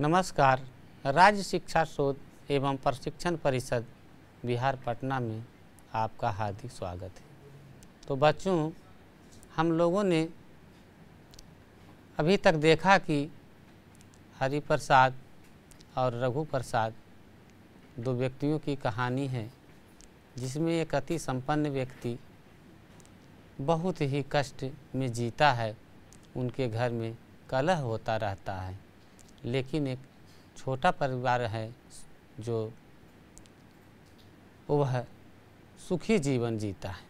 नमस्कार राज्य शिक्षा शोध एवं प्रशिक्षण परिषद बिहार पटना में आपका हार्दिक स्वागत है तो बच्चों हम लोगों ने अभी तक देखा कि हरि प्रसाद और रघु प्रसाद दो व्यक्तियों की कहानी है जिसमें एक अति संपन्न व्यक्ति बहुत ही कष्ट में जीता है उनके घर में कलह होता रहता है लेकिन एक छोटा परिवार है जो वह सुखी जीवन जीता है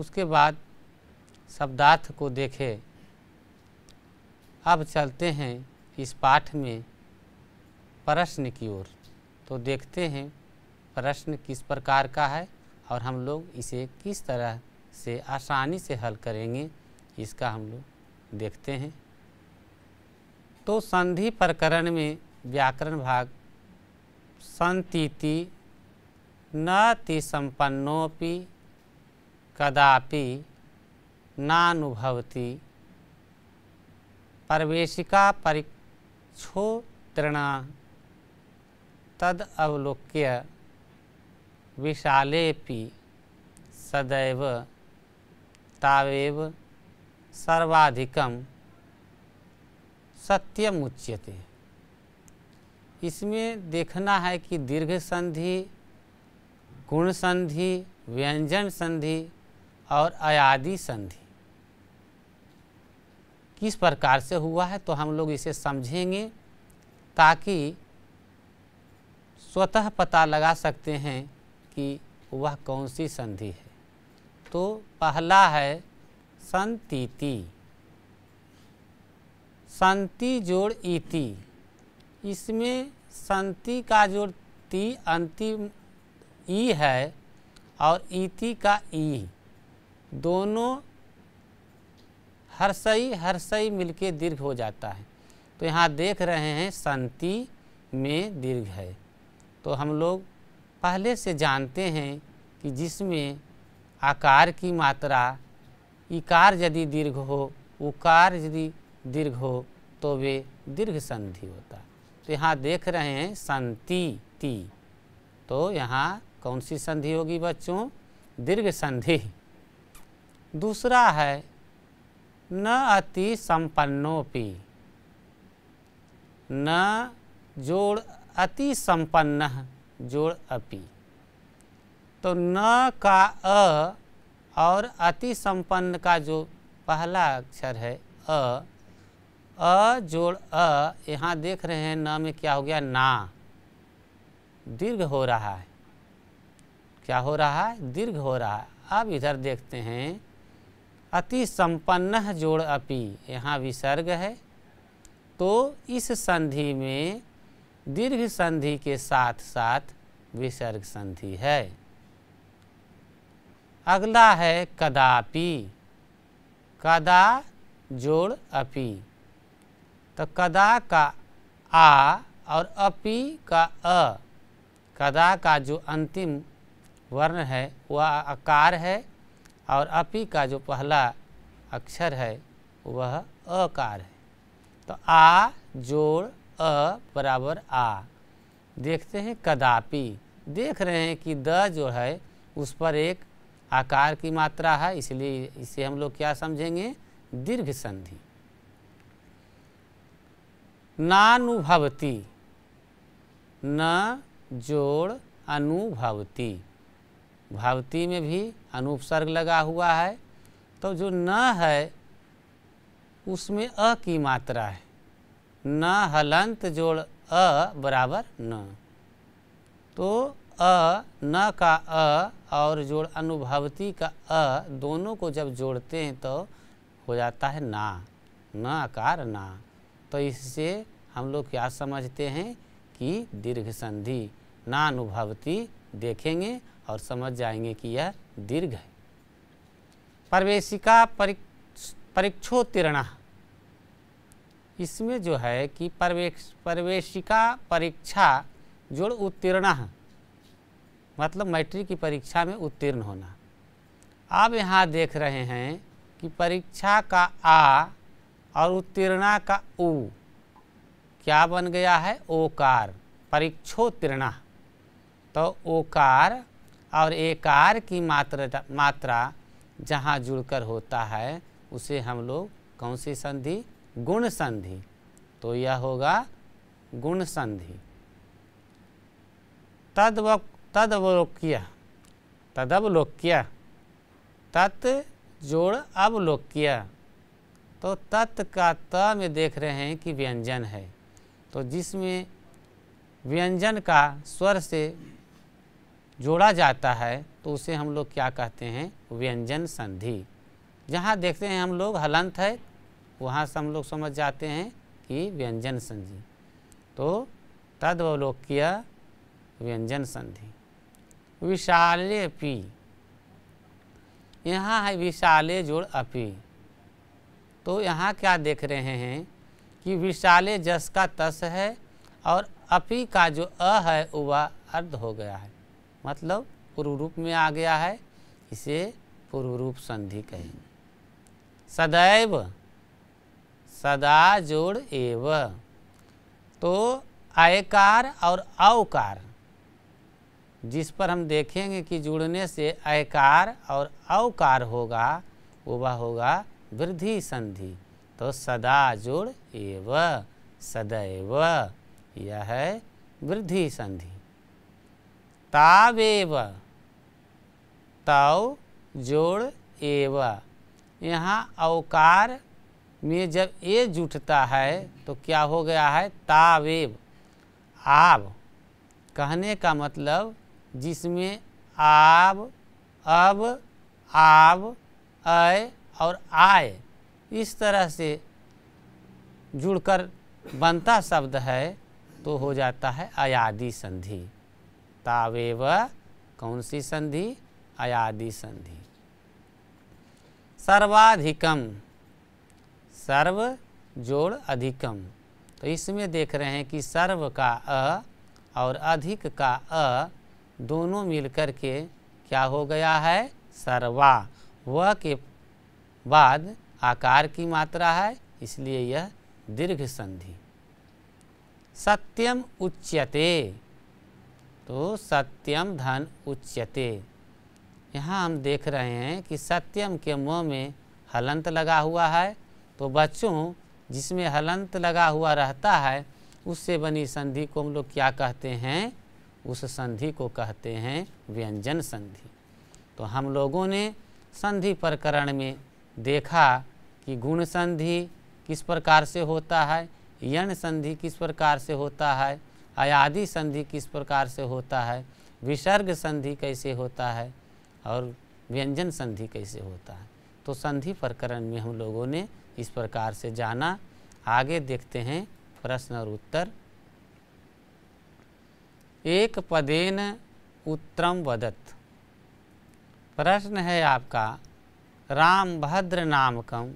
उसके बाद शब्दार्थ को देखे अब चलते हैं इस पाठ में प्रश्न की ओर तो देखते हैं प्रश्न किस प्रकार का है और हम लोग इसे किस तरह से आसानी से हल करेंगे इसका हम लोग देखते हैं तो संधि प्रकरण में व्याकरण भाग संतीति नति संपन्नोपि कदापि नानुभवती प्रवेशिका परिक्षोत्रणा तद अवलोक्य विशालेपि सदैव तावेव सर्वाधिक सत्यम उच्यते इसमें देखना है कि दीर्घ संधि गुण संधि व्यंजन संधि और अयादि संधि किस प्रकार से हुआ है तो हम लोग इसे समझेंगे ताकि स्वतः पता लगा सकते हैं कि वह कौन सी संधि है तो पहला है संतीति संति जोड़ इति इसमें संति का जोड़ ती अंतिम ई है और इति का ई दोनों हर्षई मिल मिलके दीर्घ हो जाता है तो यहाँ देख रहे हैं संति में दीर्घ है तो हम लोग पहले से जानते हैं कि जिसमें आकार की मात्रा इकार यदि दीर्घ हो उकार यदि दीर्घ हो तो वे दीर्घ संधि होता तो यहाँ देख रहे हैं संति ती तो यहाँ कौन सी संधि होगी बच्चों दीर्घ संधि दूसरा है न अति संपन्नोपि न जोड़ अति संपन्न जोड़ अपि तो न का अ और अति संपन्न का जो पहला अक्षर है अ अ जोड़ अ यहाँ देख रहे हैं न में क्या हो गया ना दीर्घ हो रहा है क्या हो रहा है दीर्घ हो रहा है अब इधर देखते हैं अति संपन्न जोड़ अपि यहाँ विसर्ग है तो इस संधि में दीर्घ संधि के साथ साथ विसर्ग संधि है अगला है कदापि कदा जोड़ अपि तो कदा का आ और अपि का अ कदा का जो अंतिम वर्ण है वह अकार है और अपि का जो पहला अक्षर है वह अकार है तो आ जोड़ अ बराबर आ देखते हैं कदापि देख रहे हैं कि द जो है उस पर एक आकार की मात्रा है इसलिए इसे हम लोग क्या समझेंगे दीर्घ संधि नानुभवती न जोड़ अनुभावती भावती में भी अनुपसर्ग लगा हुआ है तो जो न है उसमें अ की मात्रा है न हलंत जोड़ अ बराबर न तो अ न का अ और जोड़ अनुभवती का अ दोनों को जब जोड़ते हैं तो हो जाता है ना न आकार ना तो इससे हम लोग क्या समझते हैं कि दीर्घ संधि ना अनुभवती देखेंगे और समझ जाएंगे कि यह दीर्घ है प्रवेशिका परीक्षोत्तीर्ण इसमें जो है कि प्रवेश प्रवेशिका परीक्षा जोड़ उत्तीर्ण मतलब मैट्रिक की परीक्षा में उत्तीर्ण होना आप यहाँ देख रहे हैं कि परीक्षा का आ और उत्तीर्णा का ऊ क्या बन गया है ओकार परीक्षोत्तीर्णा तो ओकार और एकार की मात्रा मात्रा जहाँ जुड़कर होता है उसे हम लोग कौन सी संधि गुण संधि तो यह होगा गुण संधि तदव तदवलोक्य तदवलोक्य तत् जोड़ अवलोक्य तो तत् का त में देख रहे हैं कि व्यंजन है तो जिसमें व्यंजन का स्वर से जोड़ा जाता है तो उसे हम लोग क्या कहते हैं व्यंजन संधि जहाँ देखते हैं हम लोग हलंत है वहाँ से हम लोग समझ जाते हैं कि व्यंजन संधि तो तदवलोक्य व्यंजन संधि विशाले पी यहाँ है विशाले जोड़ अपी तो यहाँ क्या देख रहे हैं कि विशाले जस का तस है और अपी का जो अ है वह अर्ध हो गया है मतलब पूर्व रूप में आ गया है इसे पूर्व रूप संधि कहेंगे सदैव सदा जोड़ एव तो अयकार और अवकार जिस पर हम देखेंगे कि जुड़ने से अयकार और अवकार होगा वह होगा वृद्धि संधि तो सदा जोड़ एव सदैव यह है वृद्धि संधि तावेव तव जोड़ एव यहाँ अवकार में जब ए जुटता है तो क्या हो गया है तावेव आब कहने का मतलब जिसमें आब अब आब अय और आय इस तरह से जुड़कर बनता शब्द है तो हो जाता है अयादि संधि तावेव कौन सी संधि अयादि संधि सर्वाधिकम सर्व जोड़ अधिकम तो इसमें देख रहे हैं कि सर्व का अ और अधिक का अ दोनों मिलकर के क्या हो गया है सर्वा व के बाद आकार की मात्रा है इसलिए यह दीर्घ संधि सत्यम उच्यते तो सत्यम धन उच्यते यहाँ हम देख रहे हैं कि सत्यम के मुँह में हलंत लगा हुआ है तो बच्चों जिसमें हलंत लगा हुआ रहता है उससे बनी संधि को हम लोग क्या कहते हैं उस संधि को कहते हैं व्यंजन संधि तो हम लोगों ने संधि प्रकरण में देखा कि गुण संधि किस प्रकार से होता है यण संधि किस प्रकार से होता है अयादि संधि किस प्रकार से होता है विसर्ग संधि कैसे होता है और व्यंजन संधि कैसे होता है तो संधि प्रकरण में हम लोगों ने इस प्रकार से जाना आगे देखते हैं प्रश्न और उत्तर एक पदेन उत्तरम वदत प्रश्न है आपका राम भद्र नामकम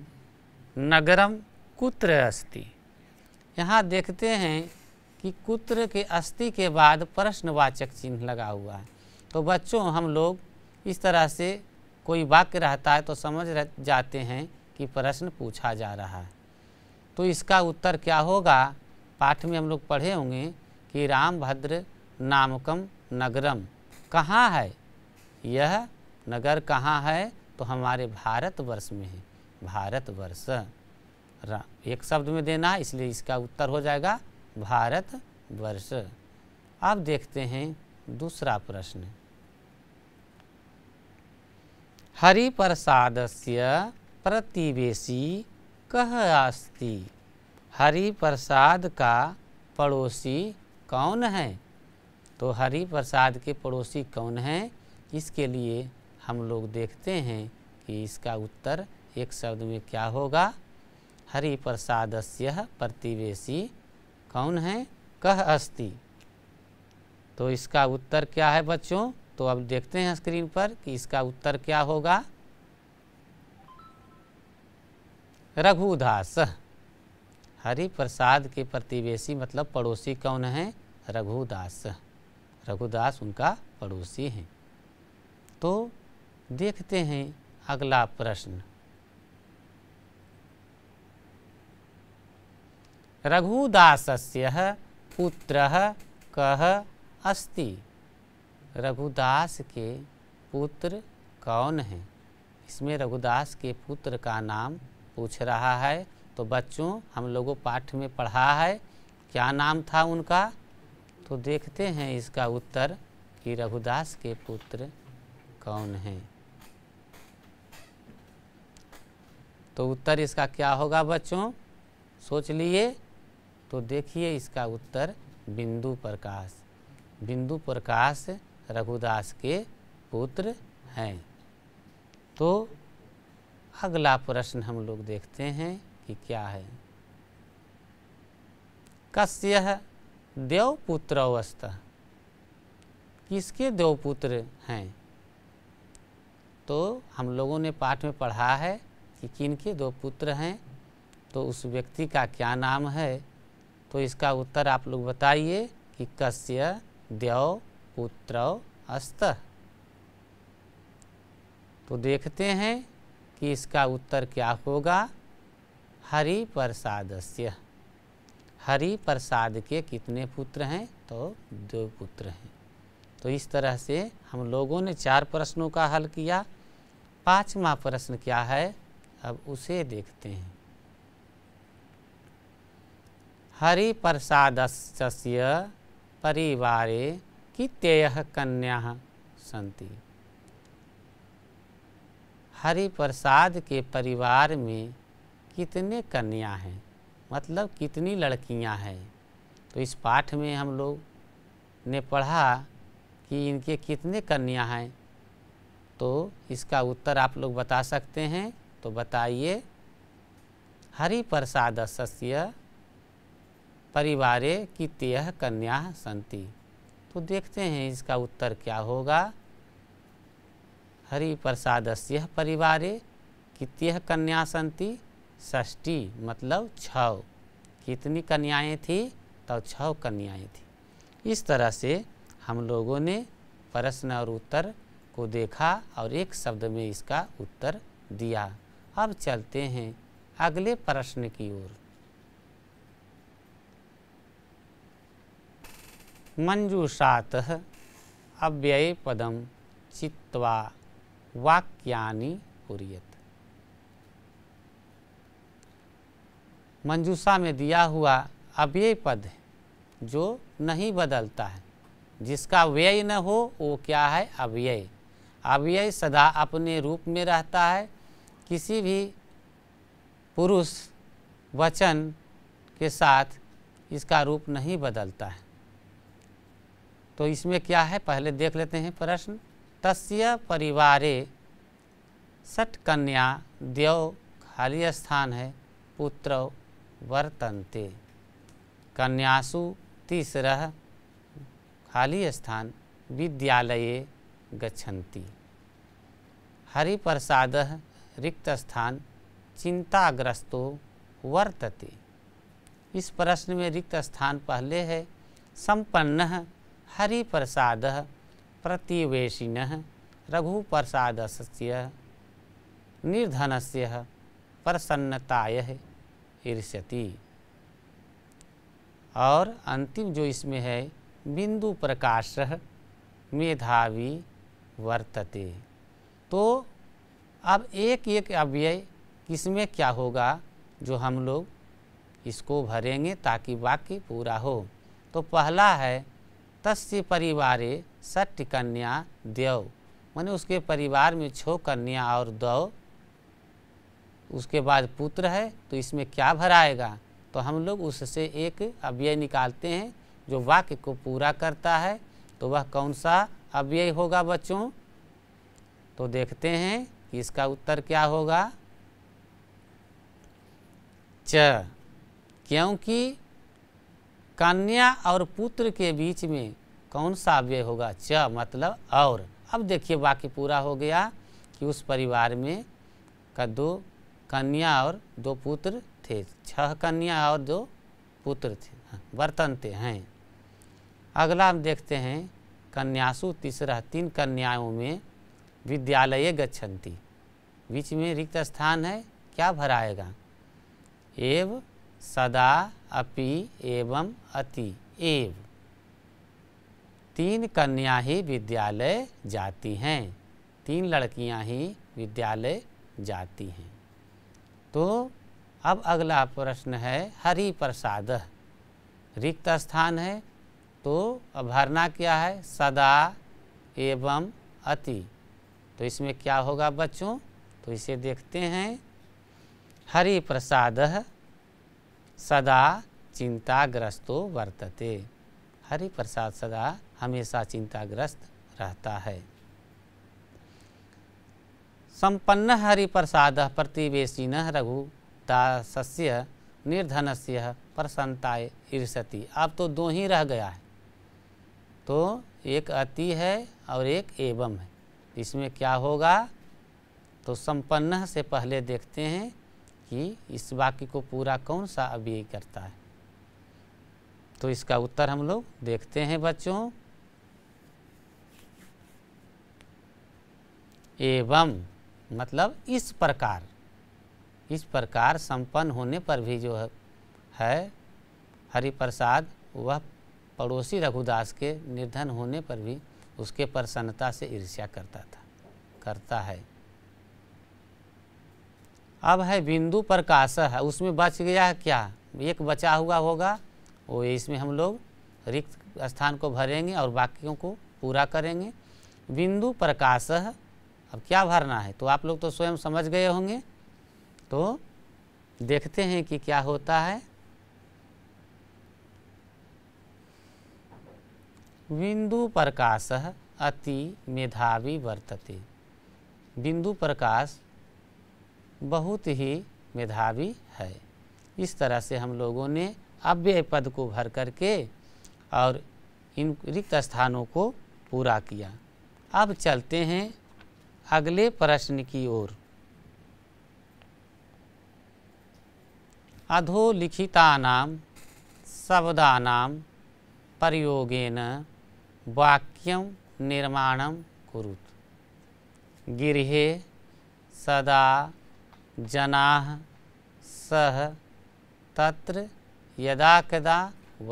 नगरम कुत्र अस्ति यहाँ देखते हैं कि कुत्र के अस्थि के बाद प्रश्नवाचक चिन्ह लगा हुआ है तो बच्चों हम लोग इस तरह से कोई वाक्य रहता है तो समझ जाते हैं कि प्रश्न पूछा जा रहा है तो इसका उत्तर क्या होगा पाठ में हम लोग पढ़े होंगे कि राम भद्र नामकम नगरम कहाँ है यह नगर कहाँ है तो हमारे भारतवर्ष में है भारतवर्ष एक शब्द में देना है इसलिए इसका उत्तर हो जाएगा भारत वर्ष अब देखते हैं दूसरा प्रश्न हरिप्रसाद से प्रतिवेशी कह अस्ति हरिप्रसाद का पड़ोसी कौन है तो हरिप्रसाद के पड़ोसी कौन है इसके लिए हम लोग देखते हैं कि इसका उत्तर एक शब्द में क्या होगा हरि प्रसाद से प्रतिवेशी कौन है कह अस्ति तो इसका उत्तर क्या है बच्चों तो अब देखते हैं स्क्रीन पर कि इसका उत्तर क्या होगा रघुदास हरि प्रसाद के प्रतिवेशी मतलब पड़ोसी कौन हैं रघुदास रघुदास उनका पड़ोसी हैं तो देखते हैं अगला प्रश्न रघुदास पुत्र कह अस्ति रघुदास के पुत्र कौन है इसमें रघुदास के पुत्र का नाम पूछ रहा है तो बच्चों हम लोगों पाठ में पढ़ा है क्या नाम था उनका तो देखते हैं इसका उत्तर कि रघुदास के पुत्र कौन हैं तो उत्तर इसका क्या होगा बच्चों सोच लिए तो देखिए इसका उत्तर बिंदु प्रकाश बिंदु प्रकाश रघुदास के पुत्र हैं तो अगला प्रश्न हम लोग देखते हैं कि क्या है कश्य देवपुत्र अवस्था किसके देवपुत्र हैं तो हम लोगों ने पाठ में पढ़ा है कि किन के दो पुत्र हैं तो उस व्यक्ति का क्या नाम है तो इसका उत्तर आप लोग बताइए कि कस्य द्यव पुत्र अस्त तो देखते हैं कि इसका उत्तर क्या होगा हरि प्रसाद हरि प्रसाद के कितने पुत्र हैं तो दो पुत्र हैं तो इस तरह से हम लोगों ने चार प्रश्नों का हल किया पांचवा प्रश्न क्या है अब उसे देखते हैं हरि प्रसादस्य परिवारे कितेय कन्या संति हरि प्रसाद के परिवार में कितने कन्या हैं मतलब कितनी लड़कियां हैं तो इस पाठ में हम लोग ने पढ़ा कि इनके कितने कन्या हैं तो इसका उत्तर आप लोग बता सकते हैं तो बताइए हरि प्रसाद सस्य परिवारे कितय कन्या संति तो देखते हैं इसका उत्तर क्या होगा हरि प्रसाद से परिवारे कितय कन्या संति ष्टी मतलब छ कितनी कन्याएं थी तो छ कन्याएं थी इस तरह से हम लोगों ने प्रश्न और उत्तर को देखा और एक शब्द में इसका उत्तर दिया अब चलते हैं अगले प्रश्न की ओर मंजूषात अव्यय पदम चित्वा वाक्यानि कुरियत मंजूषा में दिया हुआ अव्यय पद है जो नहीं बदलता है जिसका व्यय न हो वो क्या है अव्यय अव्यय सदा अपने रूप में रहता है किसी भी पुरुष वचन के साथ इसका रूप नहीं बदलता है तो इसमें क्या है पहले देख लेते हैं प्रश्न तस्य परिवारे सट कन्या देव खाली स्थान है पुत्र वर्तन्ते कन्यासु तीसरा खाली स्थान विद्यालये गच्छन्ति हरिप्रसाद रिक्त स्थान चिंताग्रस्तो वर्तते इस प्रश्न में रिक्त स्थान पहले है संपन्न हरिप्रसाद प्रतिवेशिन रघुप्रसाद से निर्धन से प्रसन्नताय ईर्ष्यति और अंतिम जो इसमें है बिंदु प्रकाश मेधावी वर्तते तो अब एक एक अव्यय किसमें क्या होगा जो हम लोग इसको भरेंगे ताकि वाक्य पूरा हो तो पहला है तस्य परिवारे सट कन्या देव मैंने उसके परिवार में छो कन्या और दव उसके बाद पुत्र है तो इसमें क्या भराएगा तो हम लोग उससे एक अव्यय निकालते हैं जो वाक्य को पूरा करता है तो वह कौन सा अव्यय होगा बच्चों तो देखते हैं इसका उत्तर क्या होगा च क्योंकि कन्या और पुत्र के बीच में कौन सा व्यय होगा च मतलब और अब देखिए वाक्य पूरा हो गया कि उस परिवार में का दो कन्या और दो पुत्र थे छह कन्या और दो पुत्र थे बर्तन हाँ, थे हैं अगला हम देखते हैं कन्यासु तीसरा तीन कन्याओं में विद्यालय गच्छन्ति बीच में रिक्त स्थान है क्या भराएगा एव सदा अपि एवं अति एव तीन कन्या ही विद्यालय जाती हैं तीन लड़कियां ही विद्यालय जाती हैं तो अब अगला प्रश्न है हरि प्रसाद रिक्त स्थान है तो भरना क्या है सदा एवं अति तो इसमें क्या होगा बच्चों तो इसे देखते हैं हरि प्रसाद सदा चिंताग्रस्तो वर्तते हरि प्रसाद सदा हमेशा चिंताग्रस्त रहता है संपन्न हरि प्रसाद प्रतिवेशीन रघुदास्य निर्धन से प्रसन्नताय ईर्षति अब तो दो ही रह गया है तो एक अति है और एक एवं है इसमें क्या होगा तो संपन्न से पहले देखते हैं कि इस वाक्य को पूरा कौन सा अव्यय करता है तो इसका उत्तर हम लोग देखते हैं बच्चों एवं मतलब इस प्रकार इस प्रकार संपन्न होने पर भी जो है हरिप्रसाद वह पड़ोसी रघुदास के निर्धन होने पर भी उसके प्रसन्नता से ईर्ष्या करता था करता है अब है बिंदु प्रकाश है उसमें बच गया क्या एक बचा हुआ होगा वो इसमें हम लोग रिक्त स्थान को भरेंगे और बाकियों को पूरा करेंगे बिंदु प्रकाश अब क्या भरना है तो आप लोग तो स्वयं समझ गए होंगे तो देखते हैं कि क्या होता है बिंदु प्रकाश अति मेधावी वर्तते बिंदु प्रकाश बहुत ही मेधावी है इस तरह से हम लोगों ने अव्यय पद को भर करके और इन रिक्त स्थानों को पूरा किया अब चलते हैं अगले प्रश्न की ओर अधोलिखिता शब्दा प्रयोगेन वाक्यम निर्माण कुरुत गृह सदा जना सह तत्र यदा कदा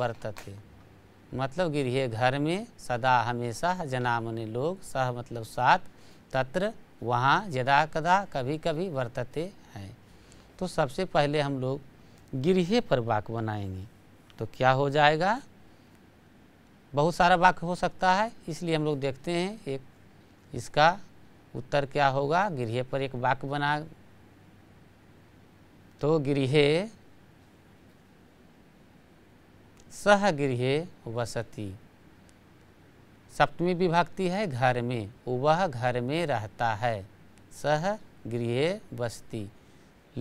वर्तते मतलब गृह घर में सदा हमेशा जना मने लोग सह मतलब साथ तत्र वहाँ यदा कदा कभी कभी वर्तते हैं तो सबसे पहले हम लोग गृह पर वाक बनाएंगे तो क्या हो जाएगा बहुत सारा वाक्य हो सकता है इसलिए हम लोग देखते हैं एक इसका उत्तर क्या होगा गृह पर एक वाक्य बना तो गृह सह गृह वसती सप्तमी विभक्ति है घर में वह घर में रहता है सह गृह बस्ती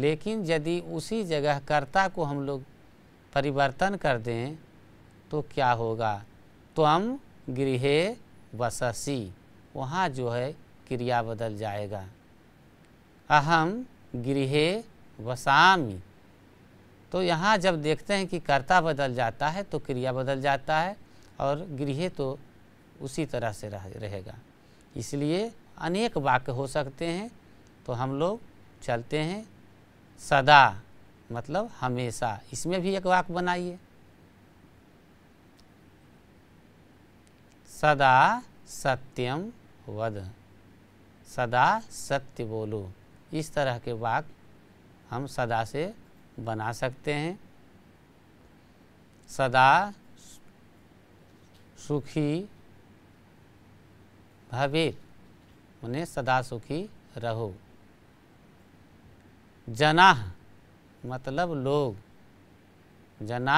लेकिन यदि उसी जगह कर्ता को हम लोग परिवर्तन कर दें तो क्या होगा त्वम गृह वससी वहाँ जो है क्रिया बदल जाएगा अहम गृह वसामी तो यहाँ जब देखते हैं कि कर्ता बदल जाता है तो क्रिया बदल जाता है और गृह तो उसी तरह से रह, रहेगा इसलिए अनेक वाक्य हो सकते हैं तो हम लोग चलते हैं सदा मतलब हमेशा इसमें भी एक वाक्य बनाइए सदा सत्यम वद सदा सत्य बोलो इस तरह के वाक्य हम सदा से बना सकते हैं सदा सुखी भवे उन्हें सदा सुखी रहो जना मतलब लोग जना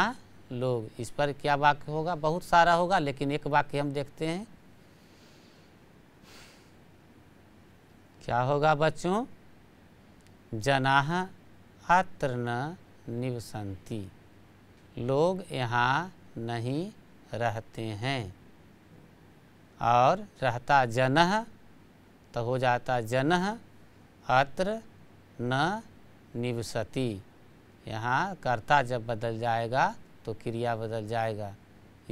लोग इस पर क्या वाक्य होगा बहुत सारा होगा लेकिन एक वाक्य हम देखते हैं क्या होगा बच्चों जनाह अत्र न निवसंती लोग यहाँ नहीं रहते हैं और रहता जनह तो हो जाता जनह अत्र न निवसती यहाँ कर्ता जब बदल जाएगा तो क्रिया बदल जाएगा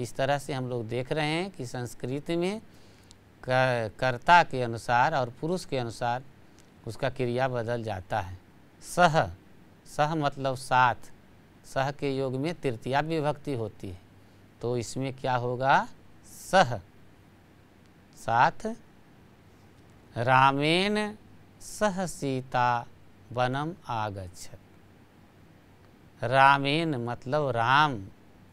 इस तरह से हम लोग देख रहे हैं कि संस्कृत में कर्ता के अनुसार और पुरुष के अनुसार उसका क्रिया बदल जाता है सह सह मतलब साथ सह के योग में तृतीया विभक्ति होती है तो इसमें क्या होगा सह साथ रामेण सह सीता वनम आगछत रामेन मतलब राम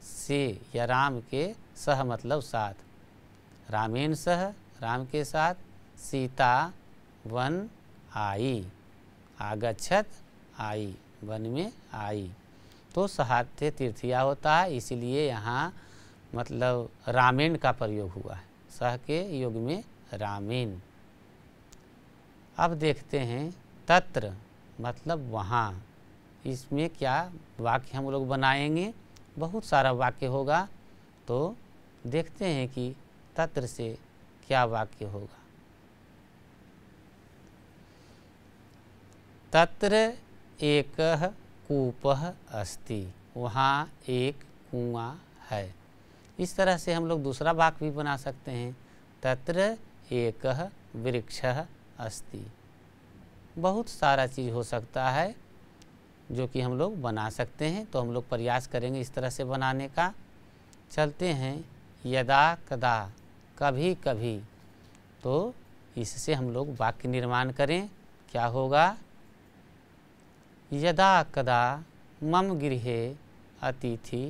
से या राम के सह मतलब साथ रामेन सह राम के साथ सीता वन आई आगछत आई वन में आई तो सहाध्य तीर्थिया होता है इसीलिए यहाँ मतलब रामेण का प्रयोग हुआ है सह के युग में रामेण अब देखते हैं तत्र मतलब वहाँ इसमें क्या वाक्य हम लोग बनाएंगे बहुत सारा वाक्य होगा तो देखते हैं कि तत्र से क्या वाक्य होगा तत्र एक कूप अस्ति वहाँ एक कुआँ है इस तरह से हम लोग दूसरा वाक्य भी बना सकते हैं तत्र एक वृक्ष अस्ति बहुत सारा चीज़ हो सकता है जो कि हम लोग बना सकते हैं तो हम लोग प्रयास करेंगे इस तरह से बनाने का चलते हैं यदा कदा कभी कभी तो इससे हम लोग वाक्य निर्माण करें क्या होगा यदा कदा मम गृह अतिथि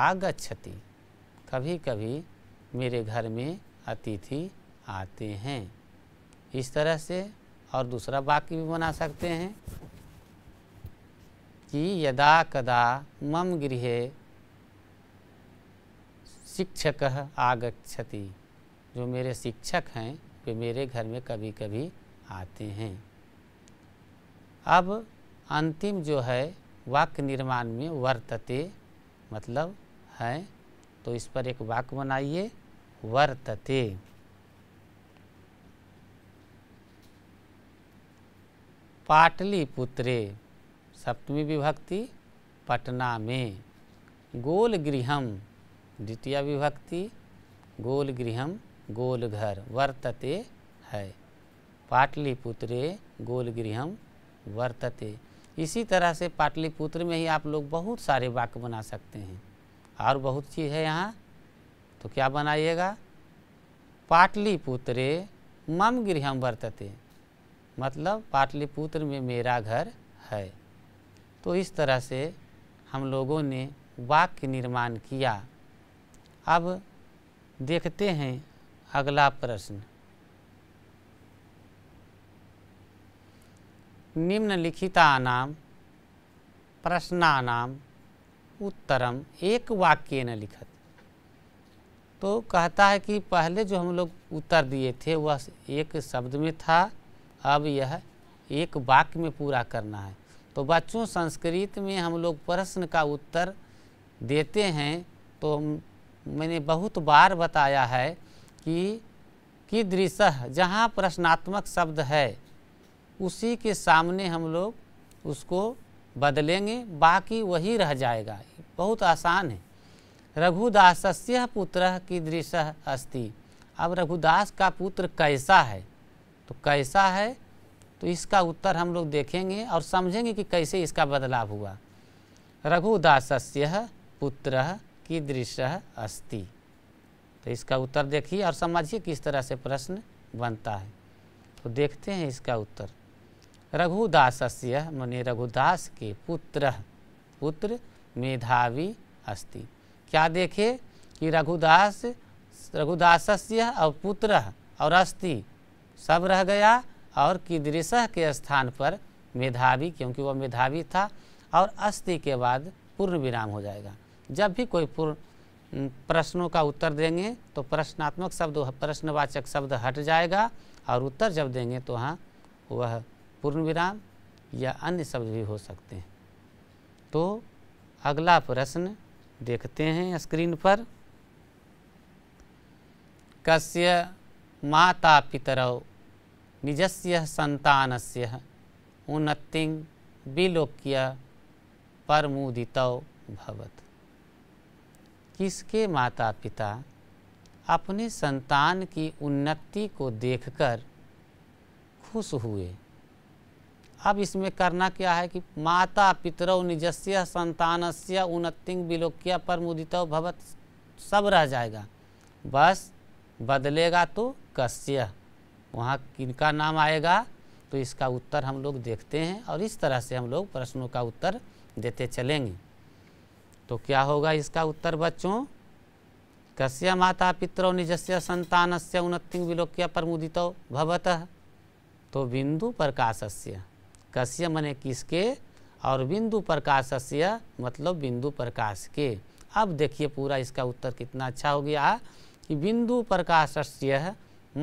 आगछति कभी कभी मेरे घर में अतिथि आते हैं इस तरह से और दूसरा वाक्य भी बना सकते हैं कि यदा कदा मम गृह शिक्षक आगछति जो मेरे शिक्षक हैं वे मेरे घर में कभी कभी आते हैं अब अंतिम जो है वाक्य निर्माण में वर्तते मतलब है तो इस पर एक वाक्य बनाइए वर्तते पाटलिपुत्रे सप्तमी विभक्ति पटना में गोल गृहम द्वितीय विभक्ति गोल गृहम गोल घर वर्तते है पाटलिपुत्रे गोल गृहम वर्तते इसी तरह से पाटलिपुत्र में ही आप लोग बहुत सारे वाक्य बना सकते हैं और बहुत चीज़ है यहाँ तो क्या बनाइएगा पाटलिपुत्रे मम गृहम वर्तते मतलब पाटलिपुत्र में मेरा घर है तो इस तरह से हम लोगों ने वाक्य निर्माण किया अब देखते हैं अगला प्रश्न निम्नलिखितानाम प्रश्नानाम उत्तरम एक वाक्य न लिखत तो कहता है कि पहले जो हम लोग उत्तर दिए थे वह एक शब्द में था अब यह एक वाक्य में पूरा करना है तो बच्चों संस्कृत में हम लोग प्रश्न का उत्तर देते हैं तो मैंने बहुत बार बताया है कि कि दृश्य जहाँ प्रश्नात्मक शब्द है उसी के सामने हम लोग उसको बदलेंगे बाकी वही रह जाएगा बहुत आसान है रघुदास पुत्र की दृश्य अस्ति अब रघुदास का पुत्र कैसा है तो कैसा है तो इसका उत्तर हम लोग देखेंगे और समझेंगे कि कैसे इसका बदलाव हुआ रघुदास पुत्र की दृश्य अस्ति तो इसका उत्तर देखिए और समझिए किस तरह से प्रश्न बनता है तो देखते हैं इसका उत्तर रघुदास मने रघुदास के पुत्र पुत्र मेधावी अस्ति क्या देखे कि रघुदास रघुदास और पुत्र और अस्ति सब रह गया और किदृशह के स्थान पर मेधावी क्योंकि वह मेधावी था और अस्थि के बाद पूर्ण विराम हो जाएगा जब भी कोई पूर्ण प्रश्नों का उत्तर देंगे तो प्रश्नात्मक शब्द प्रश्नवाचक शब्द हट जाएगा और उत्तर जब देंगे तो हाँ वह पूर्ण विराम या अन्य शब्द भी हो सकते हैं तो अगला प्रश्न देखते हैं स्क्रीन पर कस्य माता पितरों निजस्य संतानस्य उन्नति विलोक्य परमुदित भवत किसके माता पिता अपने संतान की उन्नति को देखकर खुश हुए अब इसमें करना क्या है कि माता पितरौ निजस्य संतानस्य उन्नति विलोक्य परमुदित भवत सब रह जाएगा बस बदलेगा तो कस्य वहाँ किनका नाम आएगा तो इसका उत्तर हम लोग देखते हैं और इस तरह से हम लोग प्रश्नों का उत्तर देते चलेंगे तो क्या होगा इसका उत्तर बच्चों कस्य माता पितरों निजस्य संतान से उन्नति विलोक्य प्रमुदित भवत तो बिंदु प्रकाश से कस्य मने किसके और बिंदु प्रकाश से मतलब बिंदु प्रकाश के अब देखिए पूरा इसका उत्तर कितना अच्छा हो गया कि बिंदु प्रकाश से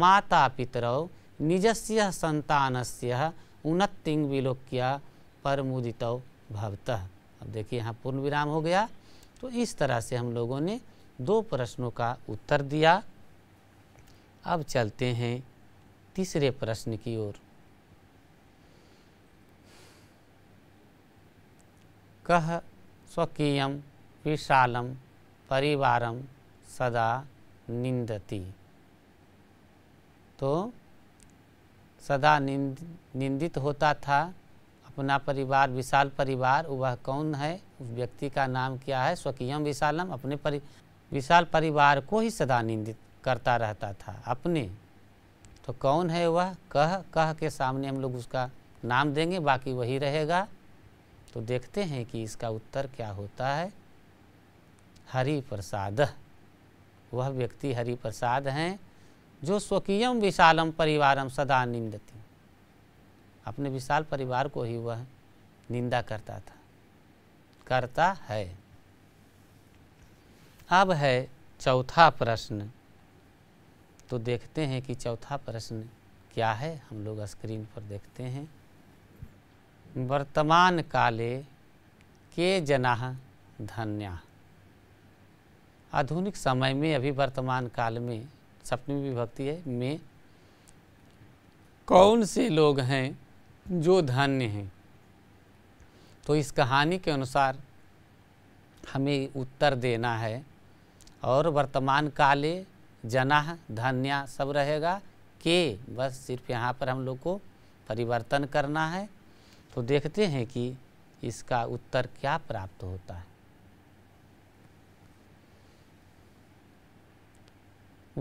माता पितरौ निजस्य संतानस्य उन्नति विलोक्य परमुदित भवतः अब देखिए यहाँ पूर्ण विराम हो गया तो इस तरह से हम लोगों ने दो प्रश्नों का उत्तर दिया अब चलते हैं तीसरे प्रश्न की ओर कह स्वकीय विशालम परिवारम सदा निंदती तो सदा निंद, निंदित होता था अपना परिवार विशाल परिवार वह कौन है उस व्यक्ति का नाम क्या है स्वकीयम विशालम अपने परि विशाल परिवार को ही सदा निंदित करता रहता था अपने तो कौन है वह कह कह के सामने हम लोग उसका नाम देंगे बाकी वही रहेगा तो देखते हैं कि इसका उत्तर क्या होता है हरि प्रसाद वह व्यक्ति हरि प्रसाद हैं जो स्वकीयम विशालम परिवारम सदा निंदती अपने विशाल परिवार को ही वह निंदा करता था करता है अब है चौथा प्रश्न तो देखते हैं कि चौथा प्रश्न क्या है हम लोग स्क्रीन पर देखते हैं वर्तमान काले के जना धन्या आधुनिक समय में अभी वर्तमान काल में सप्तमी विभक्ति है में कौन से लोग हैं जो धन्य हैं तो इस कहानी के अनुसार हमें उत्तर देना है और वर्तमान काले जना धन्या सब रहेगा के बस सिर्फ यहाँ पर हम लोग को परिवर्तन करना है तो देखते हैं कि इसका उत्तर क्या प्राप्त होता है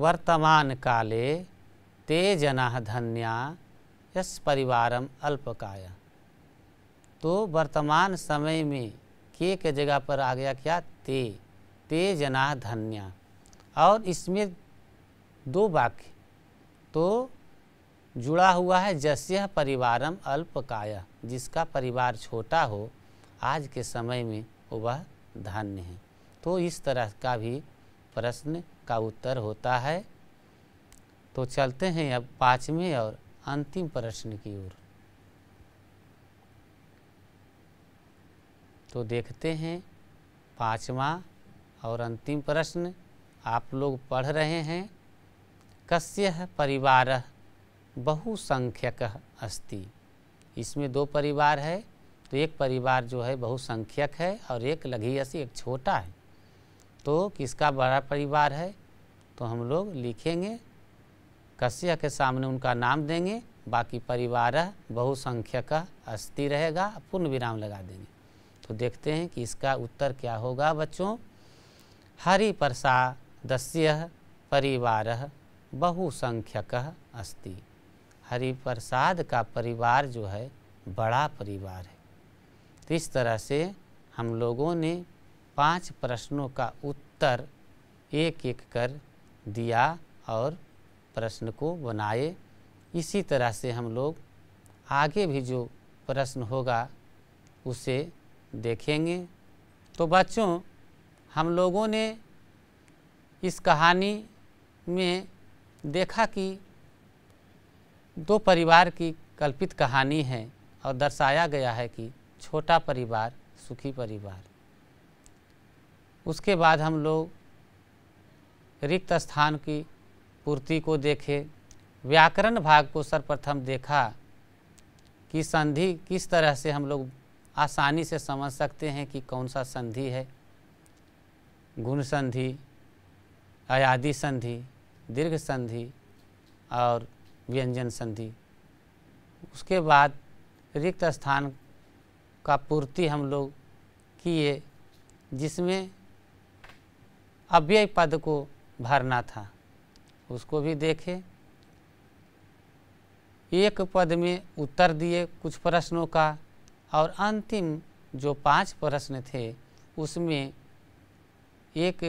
वर्तमान काले ते जना धन्या यस परिवारम अल्पकाय तो वर्तमान समय में के के जगह पर आ गया क्या ते ते जना धन्या और इसमें दो वाक्य तो जुड़ा हुआ है जस्य परिवारम अल्पकाय जिसका परिवार छोटा हो आज के समय में वह धन्य है तो इस तरह का भी प्रश्न का उत्तर होता है तो चलते हैं अब पाँचवें और अंतिम प्रश्न की ओर तो देखते हैं पाँचवा और अंतिम प्रश्न आप लोग पढ़ रहे हैं कस्य परिवार बहुसंख्यक अस्ति इसमें दो परिवार है तो एक परिवार जो है बहुसंख्यक है और एक लघी एक छोटा है तो किसका बड़ा परिवार है तो हम लोग लिखेंगे कश्य के सामने उनका नाम देंगे बाकी परिवार बहुसंख्यक अस्थि रहेगा पूर्ण विराम लगा देंगे तो देखते हैं कि इसका उत्तर क्या होगा बच्चों हरि प्रसादस्य परिवार बहुसंख्यक अस्ति हरि प्रसाद का परिवार जो है बड़ा परिवार है तो इस तरह से हम लोगों ने पांच प्रश्नों का उत्तर एक एक कर दिया और प्रश्न को बनाए इसी तरह से हम लोग आगे भी जो प्रश्न होगा उसे देखेंगे तो बच्चों हम लोगों ने इस कहानी में देखा कि दो परिवार की कल्पित कहानी है और दर्शाया गया है कि छोटा परिवार सुखी परिवार उसके बाद हम लोग रिक्त स्थान की पूर्ति को देखे व्याकरण भाग को सर्वप्रथम देखा कि संधि किस तरह से हम लोग आसानी से समझ सकते हैं कि कौन सा संधि है गुण संधि अयादि संधि दीर्घ संधि और व्यंजन संधि उसके बाद रिक्त स्थान का पूर्ति हम लोग किए जिसमें अव्यय पद को भरना था उसको भी देखे एक पद में उत्तर दिए कुछ प्रश्नों का और अंतिम जो पांच प्रश्न थे उसमें एक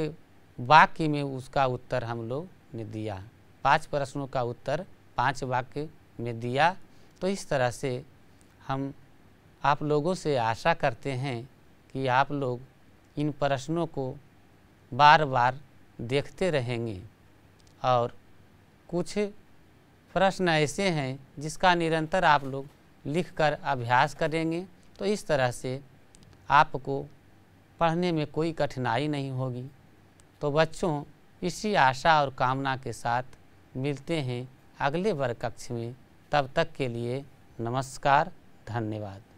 वाक्य में उसका उत्तर हम लोग ने दिया पांच प्रश्नों का उत्तर पांच वाक्य में दिया तो इस तरह से हम आप लोगों से आशा करते हैं कि आप लोग इन प्रश्नों को बार बार देखते रहेंगे और कुछ प्रश्न ऐसे हैं जिसका निरंतर आप लोग लिख कर अभ्यास करेंगे तो इस तरह से आपको पढ़ने में कोई कठिनाई नहीं होगी तो बच्चों इसी आशा और कामना के साथ मिलते हैं अगले वर्ग कक्ष में तब तक के लिए नमस्कार धन्यवाद